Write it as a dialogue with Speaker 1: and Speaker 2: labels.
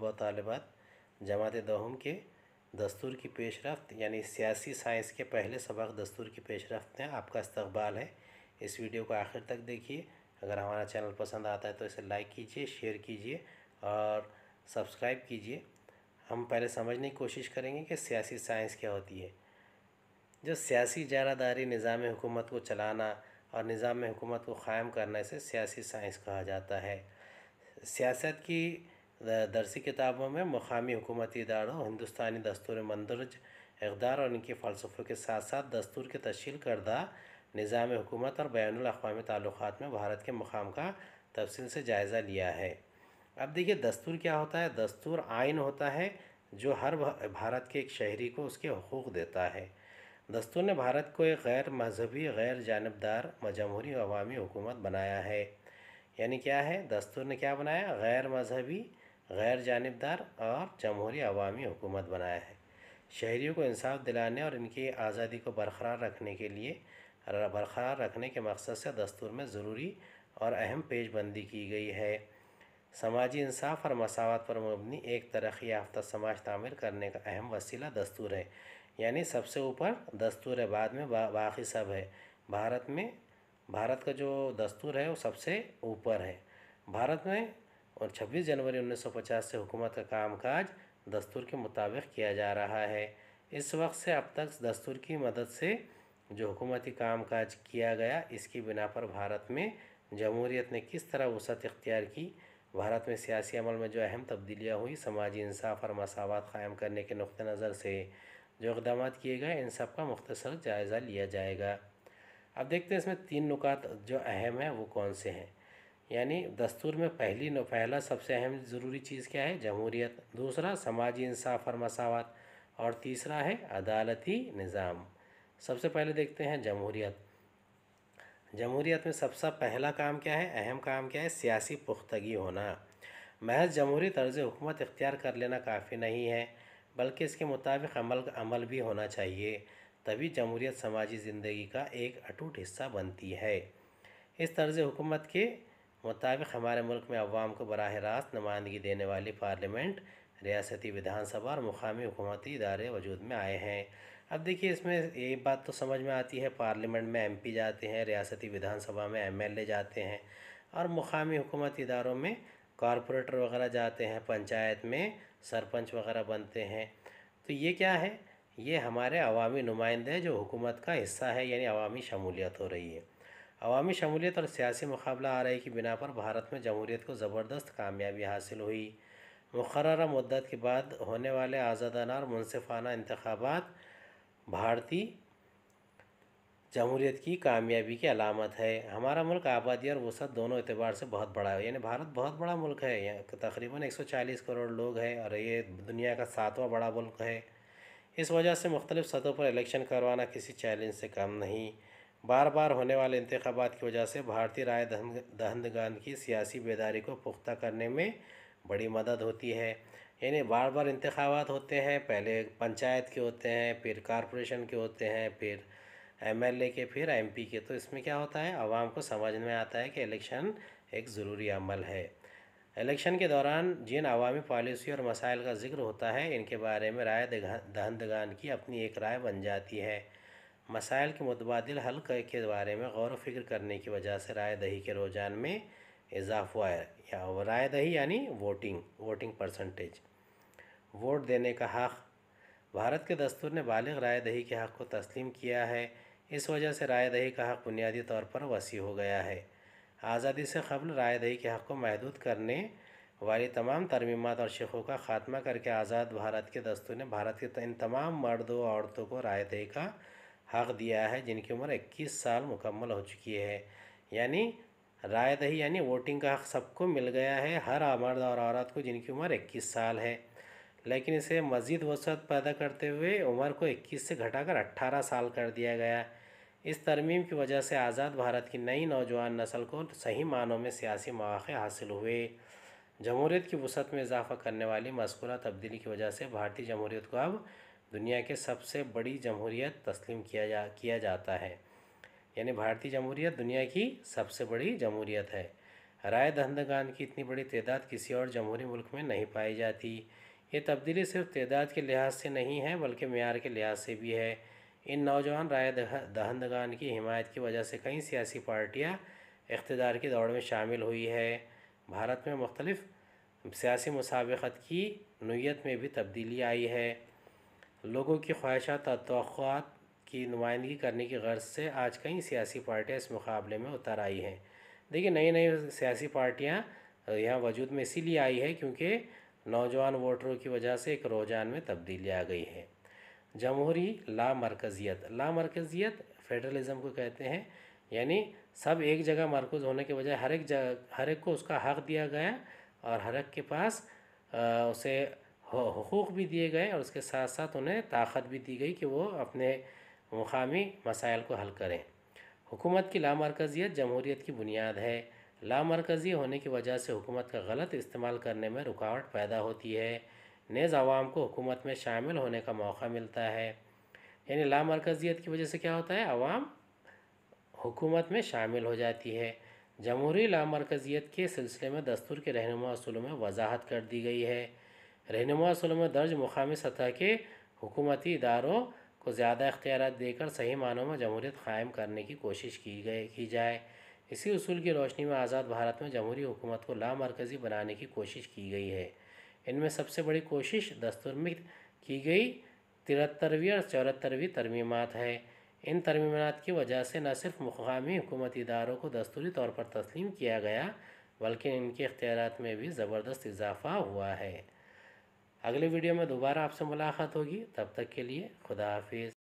Speaker 1: व तालिबात जमात दहम के दस्तूर की पेशरफ यानी सियासी साइंस के पहले सबक दस्तूर की पेशरफ्त हैं आपका इस्तबाल है इस वीडियो को आखिर तक देखिए अगर हमारा चैनल पसंद आता है तो इसे लाइक कीजिए शेयर कीजिए और सब्सक्राइब कीजिए हम पहले समझने की कोशिश करेंगे कि सियासी साइंस क्या होती है जो सियासी जारादारी निज़ाम हुकूमत को चलाना और निज़ाम हुकूमत को क़ायम करने से सियासी साइंस कहा जाता है सियासत की दरसी किताबों में मकामी हुकूमती इदारों हिंदुस्तानी दस्तूर मंदरज इकदार और इनके फ़लसफ़ों के साथ साथ दस्तूर के तशील करदा निज़ाम हुकूमत और बैन अवी ताल्लुक़ात में भारत के मुकाम का तफसील से जायज़ा लिया है अब देखिए दस्तूर क्या होता है दस्तूर आयन होता है जो हर भारत के एक शहरी को उसके हकूक़ देता है दस्तूर ने भारत को एक गैर मजहबी गैर जानबदार जमहूरी अवामी हुकूमत बनाया है यानी क्या है दस्तूर ने क्या बनाया गैर मजहबी गैर जानबदार और जमहूरी अवामी हुकूमत बनाया है शहरीों को इंसाफ दिलाने और इनकी आज़ादी को बरकरार रखने के लिए बरकरार रखने के मकसद से दस्तूर में ज़रूरी और अहम पेशबंदी की गई है समाजी इंसाफ और मसावत पर मबनी एक तरक्की याफ्ता समाज तमीर करने का अहम वसीला दस्तूर है यानी सबसे ऊपर दस्तूर है बाद में बा, बाकी सब है भारत में भारत का जो दस्तूर है वो सबसे ऊपर है भारत में और 26 जनवरी 1950 से हुकूमत का कामकाज दस्तूर के मुताबिक किया जा रहा है इस वक्त से अब तक दस्तूर की मदद से जो हुकूमती कामकाज किया गया इसकी बिना पर भारत में जमहूरीत ने किस तरह वसत इख्तियार की भारत में सियासी अमल में जो अहम तब्दीलियाँ हुई समाजी इंसाफ और मसावत क़ायम करने के नुक़ नज़र से जो इकदाम किए गए इन सब का मुख्तसर जायज़ा लिया जाएगा अब देखते हैं इसमें तीन नुकात जो अहम हैं वो कौन से हैं यानी दस्तूर में पहली पहला सबसे अहम ज़रूरी चीज़ क्या है जमहूरियत दूसरा समाजी इंसाफ और मसावत और तीसरा है अदालती निज़ाम सबसे पहले देखते हैं जमहूरियत जमहूरियत में सबसे पहला काम क्या है अहम काम क्या है सियासी पुख्तगी होना महज जमहूरी तर्ज हुकूमत इख्तियार कर लेना काफ़ी नहीं है बल्कि इसके मुताबिक अमल अमल भी होना चाहिए तभी जमहूरियत समाजी ज़िंदगी का एक अटूट हिस्सा बनती है इस तर्ज हुकूमत के मुताबिक हमारे मुल्क में अवाम को बरह रास्त नुमाइंदगी देने वाली पार्लियामेंट रियासती विधानसभा और मुकामी हुकूमती इदारे वजूद में आए हैं अब देखिए इसमें ये बात तो समझ में आती है पार्लियामेंट में एमपी जाते हैं रियासती विधानसभा में एमएलए जाते हैं और मुकामी हुकूमती इदारों में कॉरपोरेटर वगैरह जाते हैं पंचायत में सरपंच वगैरह बनते हैं तो ये क्या है ये हमारे अवामी नुमाइंदे जो हुकूमत का हिस्सा है यानी अवामी शमूलियत हो रही है अवामी शमूलियत और सियासी मुकाबला आ रहे की बिना पर भारत में जमहूरीत को ज़बरदस्त कामयाबी हासिल हुई मुकर मदत के बाद होने वाले आज़ादाना और मुनफाना इंतबात भारतीय जमहूरीत की कामयाबी की अलामत है हमारा मुल्क आबादी और वसत दोनों एतबार से बहुत बड़ा है यानी भारत बहुत बड़ा मुल्क है यहाँ तकरीबन 140 करोड़ लोग हैं और ये दुनिया का सातवां बड़ा मुल्क है इस वजह से मुख्तलिफ़ सतहों पर इलेक्शन करवाना किसी चैलेंज से कम नहीं बार बार होने वाले इंतबात की वजह से भारतीय राय दहंदगान की सियासी बेदारी को पुख्ता करने में बड़ी मदद होती है यानी बार बार इंतबात होते हैं पहले पंचायत के होते हैं फिर कॉरपोरेशन के होते हैं फिर एम के फिर एम के तो इसमें क्या होता है आवाम को समझ में आता है कि इलेक्शन एक ज़रूरी अमल है इलेक्शन के दौरान जिन अवामी पॉलिसी और मसाइल का जिक्र होता है इनके बारे में राय दहंदगान की अपनी एक राय बन जाती है मसाइल के मुतबाद हल के बारे में गौर फिक्र करने की वजह से राय दही के रुझान में इजाफ हुआ है या राय दही यानी वोटिंग वोटिंग परसेंटेज वोट देने का हक़ भारत के दस्तूर ने बालग राय दही के हक़ को तस्लीम किया है इस वजह से राय दही का हक़ बुनियादी तौर पर वसी हो गया है आज़ादी से कबल राय दही के हक़ को महदूद करने वाली तमाम तरमीमत और शेखों का ख़ात्मा करके आज़ाद भारत के दस्तूर ने भारत के इन तमाम मर्दों औरतों को राय दही का हक़ दिया है जिनकी उम्र इक्कीस साल मुकम्मल हो चुकी है यानी राय दही यानी वोटिंग का हक़ सबको मिल गया है हर मर्द और औरत को जिनकी उम्र इक्कीस साल है लेकिन इसे मज़ीद वसूत पैदा करते हुए उम्र को इक्कीस से घटाकर अट्ठारह साल कर दिया गया इस तरमीम की वजह से आज़ाद भारत की नई नौजवान नस्ल को सही मानों में सियासी मौक़े हासिल हुए जमहूरीत की वसत में इजाफा करने वाली मस्कुरा तब्दीली की वजह से भारतीय जमहूरीत को अब दुनिया के सबसे बड़ी जमहूरियत तस्लीम किया जा किया जाता है यानी भारतीय जमहूरियत दुनिया की सबसे बड़ी जमहूरियत है राय दहंदगान की इतनी बड़ी तदाद किसी और जमहूरी मुल्क में नहीं पाई जाती ये तब्दीली सिर्फ तदाद के लिहाज से नहीं है बल्कि मैार के लिहाज से भी है इन नौजवान राय दहंदगान की हिमायत की वजह से कई सियासी पार्टियाँ इकतदार की दौड़ में शामिल हुई है भारत में मुख्तलफ़ सियासी मुसाबत की नोयत में भी तब्दीली आई है लोगों की ख्वाहिशात और तो़ात की नुमाइंदगी करने की गर्ज से आज कई सियासी पार्टियाँ इस मुकाबले में उतर आई हैं देखिए नई नई सियासी पार्टियाँ यहाँ वजूद में इसीलिए आई है क्योंकि नौजवान वोटरों की वजह से एक रोजान में तब्दीली आ गई है जमहूरी ला मरकज़ियत ला मरकज़ियत फेडरलिज़म को कहते हैं यानी सब एक जगह मरकज़ होने के बजाय हर एक जगह हर एक को उसका हक़ दिया गया और हर एक के पास आ, उसे हकूक़ हाँ, भी दिए गए और उसके साथ साथ उन्हें ताकत भी दी गई कि वो अपने मुकामी मसाइल को हल करें हुकूमत की लामरकज़ियत जमहूरीत की बुनियाद है लामरकज़ी होने की वजह से हुकूमत का गलत इस्तेमाल करने में रुकावट पैदा होती है नेज़ आवाम को हुकूमत में शामिल होने का मौका मिलता है यानी लामरकज़ियत की वजह से क्या होता है आवाम हुकूमत में शामिल हो जाती है जमहूरी लामरकज़ियत के सिलसिले में दस्तूर के रहनुमा असूलों में वजाहत कर दी गई है रहनुमा में दर्ज मुकामी सतह के हुकूमती इदारों को ज़्यादा इख्तियार देकर सही मानों में जमहूरीत क़ायम करने की कोशिश की गई की जाए इसी असूल की रोशनी में आज़ाद भारत में जमहूरी हुकूमत को लामरकज़ी बनाने की कोशिश की गई है इनमें सबसे बड़ी कोशिश दस्तुर में की गई तिहत्तरवीं और चौहत्तरवीं तरमीमत है इन तरमीमत की वजह से न सिर्फ मुकामी हुकूमती इदारों को दस्तूरी तौर पर तस्लीम किया गया बल्कि इनके इख्तियार में भी ज़बरदस्त इजाफ़ा हुआ है अगले वीडियो में दोबारा आपसे मुलाकात होगी तब तक के लिए खुदा हाफिज़